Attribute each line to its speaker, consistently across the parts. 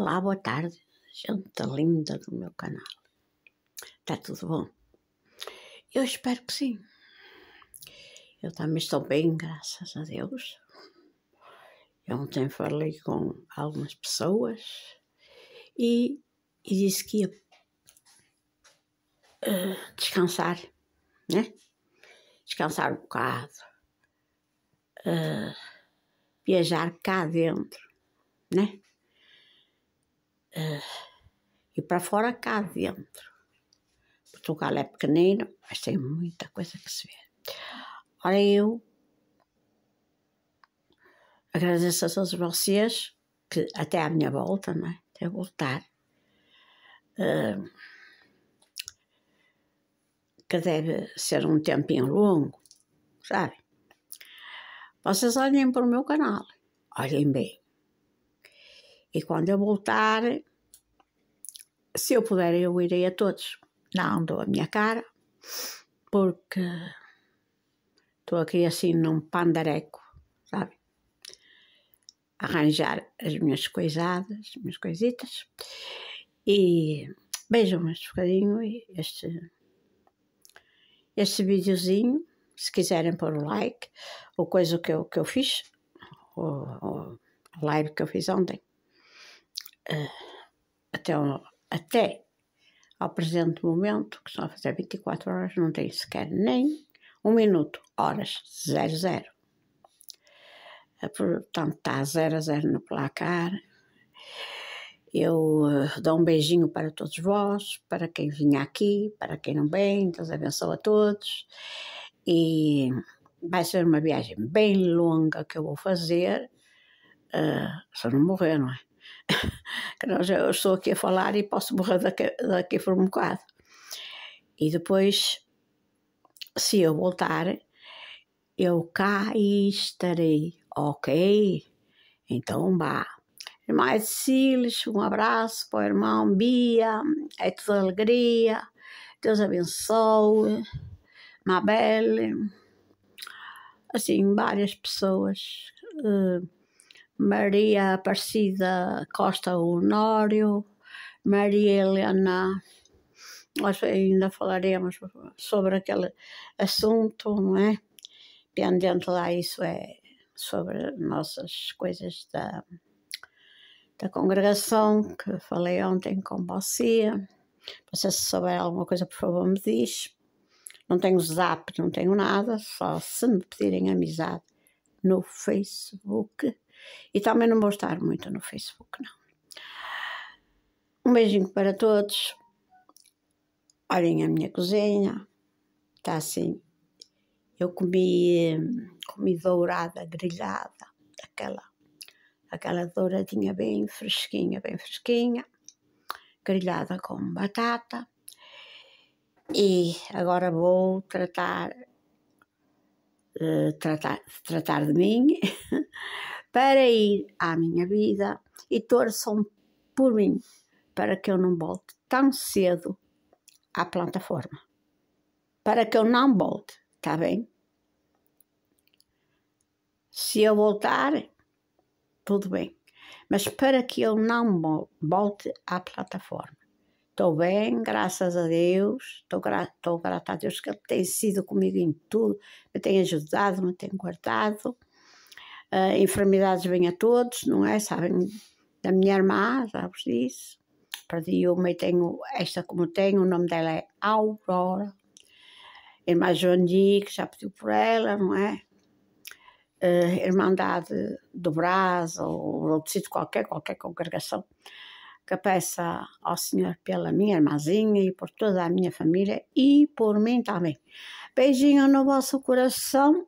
Speaker 1: Olá, boa tarde, gente linda do meu canal. Está tudo bom? Eu espero que sim. Eu também estou bem, graças a Deus. Eu ontem falei com algumas pessoas e, e disse que ia uh, descansar, né? Descansar um bocado, uh, viajar cá dentro, né? e para fora cá dentro. Portugal é pequenino, mas tem muita coisa que se vê. Ora, eu agradeço a todos vocês que até à minha volta, não é? até voltar, uh, que deve ser um tempinho longo, sabe? Vocês olhem para o meu canal, olhem bem e quando eu voltar, se eu puder, eu irei a todos. Não dou a minha cara, porque estou aqui assim num pandareco, sabe? Arranjar as minhas coisadas, as minhas coisitas. E beijam um bocadinho e este, este videozinho. Se quiserem pôr o um like, ou coisa que eu, que eu fiz, ou, ou live que eu fiz ontem. Ah, até, até ao presente momento, que são a fazer 24 horas, não tem sequer nem um minuto, horas, zero, zero. Ah, portanto, está zero a zero no placar. Eu ah, dou um beijinho para todos vós, para quem vinha aqui, para quem não vem, Deus abençoe a todos. E vai ser uma viagem bem longa que eu vou fazer, uh, se eu não morrer, não é? que nós, eu estou aqui a falar e posso morrer daqui, daqui por um bocado. E depois, se eu voltar, eu cá estarei, ok? Então vá. Irmã Cílis, um abraço para o irmão Bia, é toda alegria, Deus abençoe, Mabel, assim, várias pessoas. Uh, Maria Aparecida Costa Honório, Maria Helena. Nós ainda falaremos sobre aquele assunto, não é? Pendente lá, isso é sobre nossas coisas da, da congregação, que falei ontem com você. Você se souber alguma coisa, por favor, me diz. Não tenho zap, não tenho nada, só se me pedirem amizade no Facebook. E também não vou estar muito no Facebook, não. Um beijinho para todos. Olhem a minha cozinha. Está assim. Eu comi, comi dourada, grelhada, aquela, aquela douradinha bem fresquinha, bem fresquinha, grelhada com batata. E agora vou tratar, uh, tratar, tratar de mim. para ir à minha vida e torçam por mim para que eu não volte tão cedo à plataforma. Para que eu não volte, está bem? Se eu voltar, tudo bem. Mas para que eu não volte à plataforma. Estou bem, graças a Deus. Estou gra grata a Deus que Ele tem sido comigo em tudo. Me tem ajudado, me tem guardado uh, enfermidades vêm a todos, não é? Sabem da minha irmã, sabes disso? Perdi uma e tenho esta como tenho, o nome dela é Aurora. Irmã Di, que já pediu por ela, não é? Uh, Irmandade do Brás, ou outro sítio qualquer, qualquer congregação, que peça ao Senhor pela minha irmãzinha e por toda a minha família e por mim também. Beijinho no vosso coração.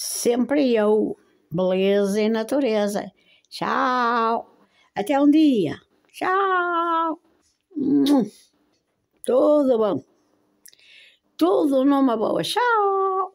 Speaker 1: Sempre eu, beleza e natureza. Tchau. Até um dia. Tchau. Hum. Tudo bom. Tudo numa boa. Tchau.